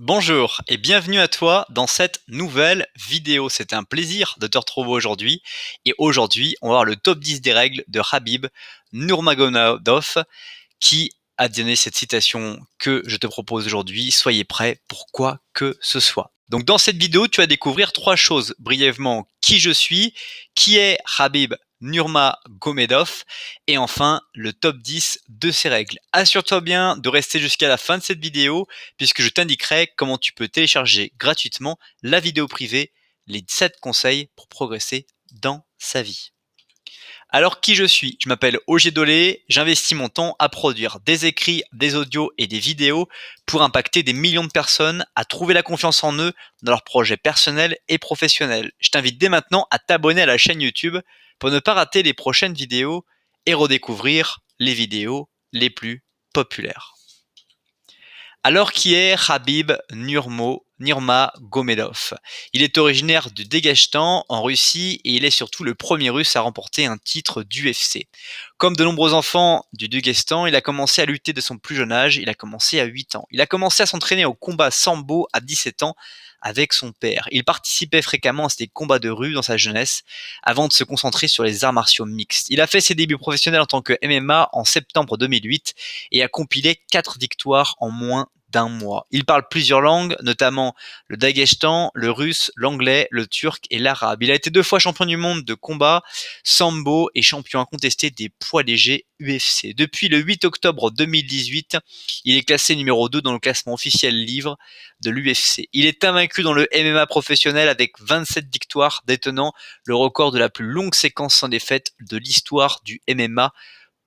Bonjour et bienvenue à toi dans cette nouvelle vidéo. C'est un plaisir de te retrouver aujourd'hui. Et aujourd'hui, on va voir le top 10 des règles de Habib Nurmagomedov qui a donné cette citation que je te propose aujourd'hui. Soyez prêts pour quoi que ce soit. Donc dans cette vidéo, tu vas découvrir trois choses brièvement. Qui je suis, qui est Habib Nurma Gomedov. Et enfin, le top 10 de ces règles. Assure-toi bien de rester jusqu'à la fin de cette vidéo, puisque je t'indiquerai comment tu peux télécharger gratuitement la vidéo privée, les 7 conseils pour progresser dans sa vie. Alors qui je suis Je m'appelle Ogier Dolé, j'investis mon temps à produire des écrits, des audios et des vidéos pour impacter des millions de personnes à trouver la confiance en eux dans leurs projets personnels et professionnels. Je t'invite dès maintenant à t'abonner à la chaîne YouTube pour ne pas rater les prochaines vidéos et redécouvrir les vidéos les plus populaires. Alors qui est Habib Nurmo Nirma Gomelov. Il est originaire du Dagestan en Russie et il est surtout le premier russe à remporter un titre d'UFC. Comme de nombreux enfants du dugestan il a commencé à lutter de son plus jeune âge, il a commencé à 8 ans. Il a commencé à s'entraîner au combat sambo à 17 ans avec son père. Il participait fréquemment à des combats de rue dans sa jeunesse avant de se concentrer sur les arts martiaux mixtes. Il a fait ses débuts professionnels en tant que MMA en septembre 2008 et a compilé 4 victoires en moins d'un mois. Il parle plusieurs langues, notamment le daghestan, le russe, l'anglais, le turc et l'arabe. Il a été deux fois champion du monde de combat, sambo et champion incontesté des poids légers UFC. Depuis le 8 octobre 2018, il est classé numéro 2 dans le classement officiel livre de l'UFC. Il est invaincu dans le MMA professionnel avec 27 victoires, détenant le record de la plus longue séquence sans défaite de l'histoire du MMA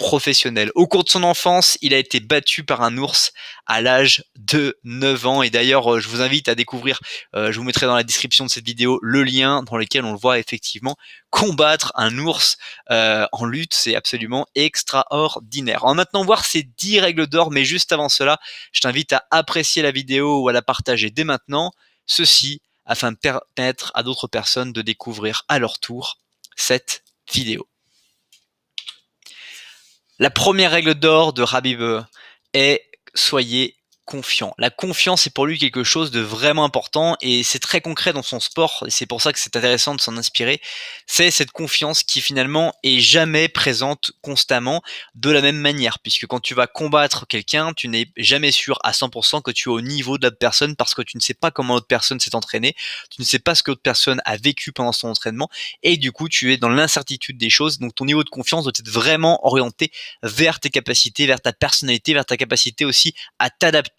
professionnel. Au cours de son enfance, il a été battu par un ours à l'âge de 9 ans. Et d'ailleurs, euh, je vous invite à découvrir, euh, je vous mettrai dans la description de cette vidéo le lien dans lequel on le voit effectivement combattre un ours euh, en lutte. C'est absolument extraordinaire. On va maintenant voir ces 10 règles d'or, mais juste avant cela, je t'invite à apprécier la vidéo ou à la partager dès maintenant. Ceci afin de permettre à d'autres personnes de découvrir à leur tour cette vidéo. La première règle d'or de Rabib est soyez confiant. La confiance est pour lui quelque chose de vraiment important et c'est très concret dans son sport et c'est pour ça que c'est intéressant de s'en inspirer. C'est cette confiance qui finalement est jamais présente constamment de la même manière puisque quand tu vas combattre quelqu'un, tu n'es jamais sûr à 100% que tu es au niveau de la personne parce que tu ne sais pas comment l'autre personne s'est entraînée, tu ne sais pas ce que l'autre personne a vécu pendant son entraînement et du coup tu es dans l'incertitude des choses donc ton niveau de confiance doit être vraiment orienté vers tes capacités, vers ta personnalité, vers ta capacité aussi à t'adapter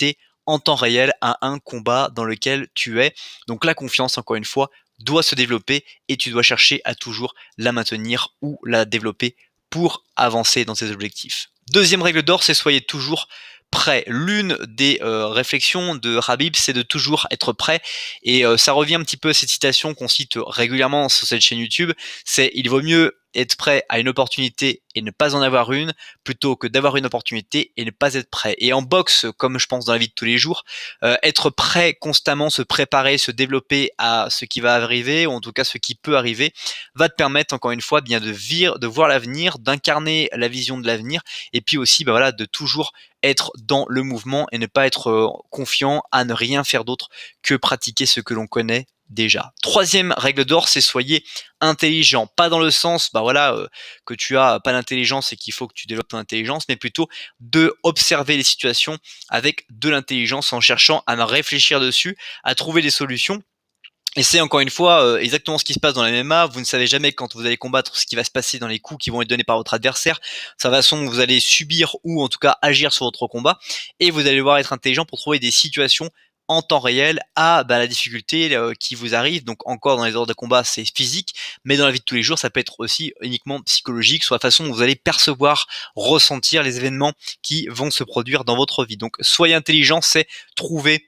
en temps réel à un combat dans lequel tu es. Donc la confiance, encore une fois, doit se développer et tu dois chercher à toujours la maintenir ou la développer pour avancer dans tes objectifs. Deuxième règle d'or, c'est soyez toujours prêt. L'une des euh, réflexions de Habib, c'est de toujours être prêt. Et euh, ça revient un petit peu à cette citation qu'on cite régulièrement sur cette chaîne YouTube, c'est il vaut mieux être prêt à une opportunité et ne pas en avoir une, plutôt que d'avoir une opportunité et ne pas être prêt. Et en boxe, comme je pense dans la vie de tous les jours, euh, être prêt constamment, se préparer, se développer à ce qui va arriver, ou en tout cas ce qui peut arriver, va te permettre encore une fois bien de, vivre, de voir l'avenir, d'incarner la vision de l'avenir, et puis aussi ben voilà, de toujours être dans le mouvement et ne pas être euh, confiant à ne rien faire d'autre que pratiquer ce que l'on connaît déjà. Troisième règle d'or, c'est soyez intelligent. Pas dans le sens, bah voilà, euh, que tu as pas d'intelligence et qu'il faut que tu développes ton intelligence, mais plutôt de observer les situations avec de l'intelligence en cherchant à réfléchir dessus, à trouver des solutions. Et c'est encore une fois euh, exactement ce qui se passe dans la MMA. Vous ne savez jamais quand vous allez combattre ce qui va se passer dans les coups qui vont être donnés par votre adversaire. sa façon façon, vous allez subir ou en tout cas agir sur votre combat. Et vous allez devoir être intelligent pour trouver des situations en temps réel à bah, la difficulté euh, qui vous arrive. Donc encore dans les ordres de combat, c'est physique, mais dans la vie de tous les jours, ça peut être aussi uniquement psychologique, soit façon vous allez percevoir, ressentir les événements qui vont se produire dans votre vie. Donc soyez intelligent, c'est trouver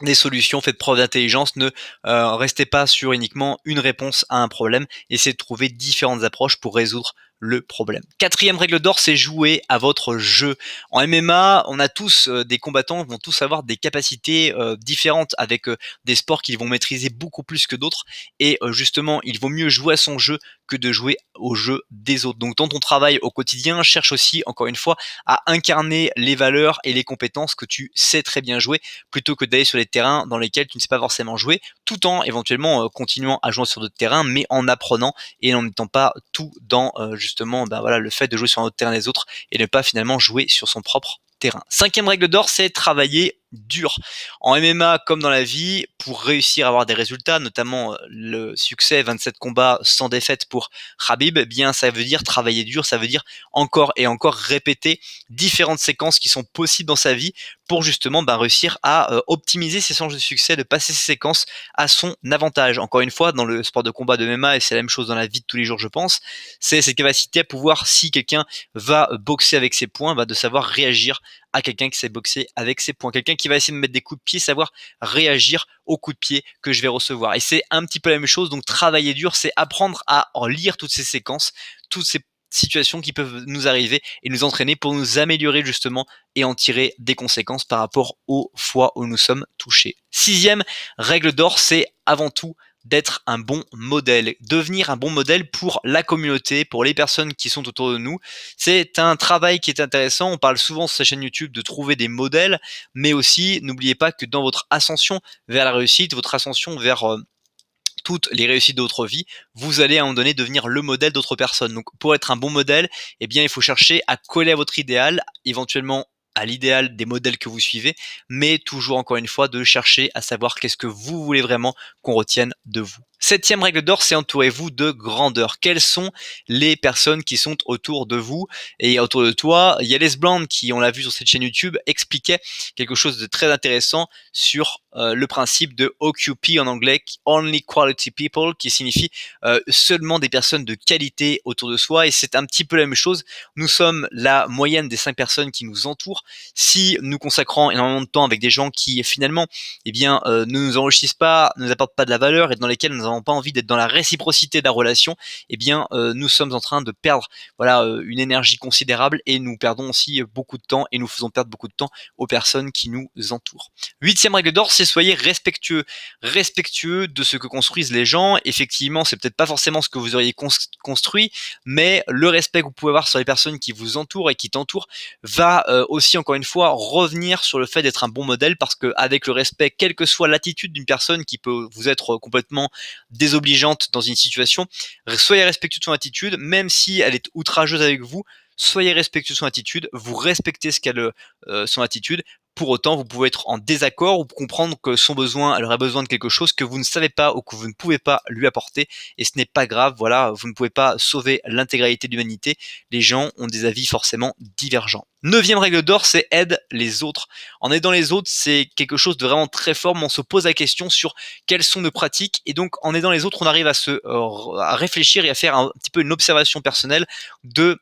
des solutions, faites preuve d'intelligence, ne euh, restez pas sur uniquement une réponse à un problème, essayez de trouver différentes approches pour résoudre le problème. Quatrième règle d'or, c'est jouer à votre jeu. En MMA, on a tous euh, des combattants vont tous avoir des capacités euh, différentes avec euh, des sports qu'ils vont maîtriser beaucoup plus que d'autres. Et justement, il vaut mieux jouer à son jeu que de jouer au jeu des autres. Donc dans ton travail au quotidien, cherche aussi, encore une fois, à incarner les valeurs et les compétences que tu sais très bien jouer, plutôt que d'aller sur les terrains dans lesquels tu ne sais pas forcément jouer, tout en éventuellement continuant à jouer sur d'autres terrains, mais en apprenant et en n'étant pas tout dans justement justement ben voilà, le fait de jouer sur un autre terrain des autres et ne pas finalement jouer sur son propre terrain. Cinquième règle d'or, c'est travailler dur en MMA comme dans la vie pour réussir à avoir des résultats, notamment euh, le succès 27 combats sans défaite pour Khabib, eh bien ça veut dire travailler dur, ça veut dire encore et encore répéter différentes séquences qui sont possibles dans sa vie pour justement ben, réussir à euh, optimiser ses chances de succès, de passer ses séquences à son avantage. Encore une fois, dans le sport de combat de MMA, et c'est la même chose dans la vie de tous les jours, je pense, c'est cette capacité à pouvoir, si quelqu'un va euh, boxer avec ses points, va ben, de savoir réagir à quelqu'un qui sait boxer avec ses points, quelqu'un qui va essayer de me mettre des coups de pied, savoir réagir aux coups de pied que je vais recevoir. Et c'est un petit peu la même chose, donc travailler dur, c'est apprendre à lire toutes ces séquences, toutes ces situations qui peuvent nous arriver et nous entraîner pour nous améliorer justement et en tirer des conséquences par rapport aux fois où nous sommes touchés. Sixième règle d'or, c'est avant tout d'être un bon modèle, devenir un bon modèle pour la communauté, pour les personnes qui sont autour de nous. C'est un travail qui est intéressant. On parle souvent sur sa chaîne YouTube de trouver des modèles, mais aussi n'oubliez pas que dans votre ascension vers la réussite, votre ascension vers euh, toutes les réussites d'autres vies, vous allez à un moment donné devenir le modèle d'autres personnes. Donc pour être un bon modèle, eh bien il faut chercher à coller à votre idéal, éventuellement à l'idéal des modèles que vous suivez, mais toujours encore une fois de chercher à savoir qu'est-ce que vous voulez vraiment qu'on retienne de vous. Septième règle d'or, c'est entourez-vous de grandeur. Quelles sont les personnes qui sont autour de vous et autour de toi les Blonde, qui on l'a vu sur cette chaîne YouTube, expliquait quelque chose de très intéressant sur euh, le principe de OQP en anglais, Only Quality People, qui signifie euh, seulement des personnes de qualité autour de soi. Et c'est un petit peu la même chose. Nous sommes la moyenne des cinq personnes qui nous entourent si nous consacrons énormément de temps avec des gens qui finalement eh bien, euh, ne nous enrichissent pas, ne nous apportent pas de la valeur et dans lesquels nous n'avons pas envie d'être dans la réciprocité de la relation, eh bien, euh, nous sommes en train de perdre voilà, euh, une énergie considérable et nous perdons aussi beaucoup de temps et nous faisons perdre beaucoup de temps aux personnes qui nous entourent. Huitième règle d'or, c'est soyez respectueux. Respectueux de ce que construisent les gens. Effectivement, c'est peut-être pas forcément ce que vous auriez construit, mais le respect que vous pouvez avoir sur les personnes qui vous entourent et qui t'entourent va aussi encore une fois revenir sur le fait d'être un bon modèle parce que avec le respect, quelle que soit l'attitude d'une personne qui peut vous être euh, complètement désobligeante dans une situation, soyez respectueux de son attitude, même si elle est outrageuse avec vous, soyez respectueux de son attitude, vous respectez ce qu'elle euh, son attitude, pour autant, vous pouvez être en désaccord ou comprendre que son besoin, elle aurait besoin de quelque chose que vous ne savez pas ou que vous ne pouvez pas lui apporter. Et ce n'est pas grave, voilà, vous ne pouvez pas sauver l'intégralité de l'humanité. Les gens ont des avis forcément divergents. Neuvième règle d'or, c'est aide les autres. En aidant les autres, c'est quelque chose de vraiment très fort, on se pose la question sur quelles sont nos pratiques. Et donc, en aidant les autres, on arrive à se, euh, à réfléchir et à faire un petit peu une observation personnelle de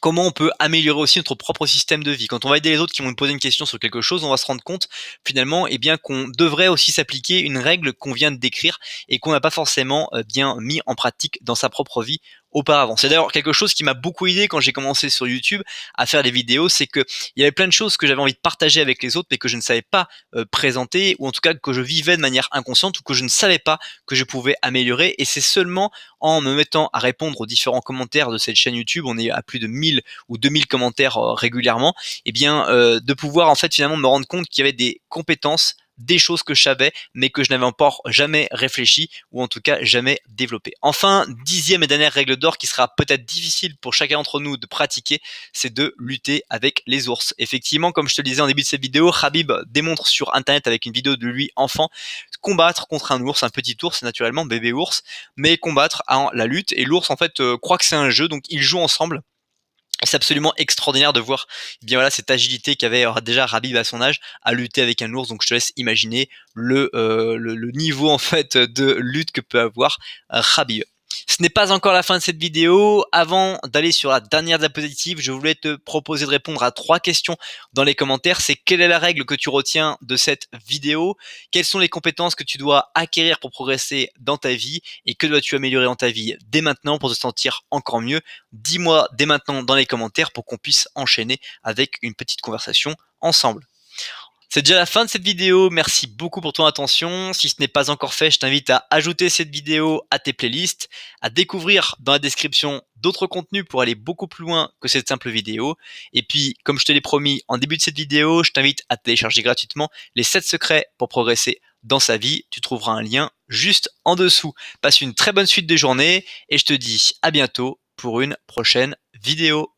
comment on peut améliorer aussi notre propre système de vie. Quand on va aider les autres qui vont nous poser une question sur quelque chose, on va se rendre compte finalement et eh bien qu'on devrait aussi s'appliquer une règle qu'on vient de décrire et qu'on n'a pas forcément euh, bien mis en pratique dans sa propre vie auparavant. C'est d'ailleurs quelque chose qui m'a beaucoup aidé quand j'ai commencé sur YouTube à faire des vidéos, c'est que il y avait plein de choses que j'avais envie de partager avec les autres, mais que je ne savais pas euh, présenter, ou en tout cas que je vivais de manière inconsciente, ou que je ne savais pas que je pouvais améliorer. Et c'est seulement en me mettant à répondre aux différents commentaires de cette chaîne YouTube, on est à plus de 1000 ou 2000 commentaires euh, régulièrement, et eh bien euh, de pouvoir en fait finalement me rendre compte qu'il y avait des compétences des choses que je savais, mais que je n'avais encore jamais réfléchi, ou en tout cas jamais développé. Enfin, dixième et dernière règle d'or qui sera peut-être difficile pour chacun d'entre nous de pratiquer, c'est de lutter avec les ours. Effectivement, comme je te le disais en début de cette vidéo, Habib démontre sur Internet avec une vidéo de lui enfant combattre contre un ours, un petit ours naturellement, bébé ours, mais combattre en la lutte. Et l'ours en fait euh, croit que c'est un jeu, donc ils jouent ensemble c'est absolument extraordinaire de voir eh bien voilà cette agilité qu'avait euh, déjà Rabib à son âge à lutter avec un ours. Donc je te laisse imaginer le, euh, le, le niveau en fait de lutte que peut avoir Rabib. Ce n'est pas encore la fin de cette vidéo. Avant d'aller sur la dernière diapositive, je voulais te proposer de répondre à trois questions dans les commentaires. C'est quelle est la règle que tu retiens de cette vidéo Quelles sont les compétences que tu dois acquérir pour progresser dans ta vie Et que dois-tu améliorer dans ta vie dès maintenant pour te sentir encore mieux Dis-moi dès maintenant dans les commentaires pour qu'on puisse enchaîner avec une petite conversation ensemble. C'est déjà la fin de cette vidéo. Merci beaucoup pour ton attention. Si ce n'est pas encore fait, je t'invite à ajouter cette vidéo à tes playlists, à découvrir dans la description d'autres contenus pour aller beaucoup plus loin que cette simple vidéo. Et puis, comme je te l'ai promis en début de cette vidéo, je t'invite à télécharger gratuitement les 7 secrets pour progresser dans sa vie. Tu trouveras un lien juste en dessous. Passe une très bonne suite de journée et je te dis à bientôt pour une prochaine vidéo.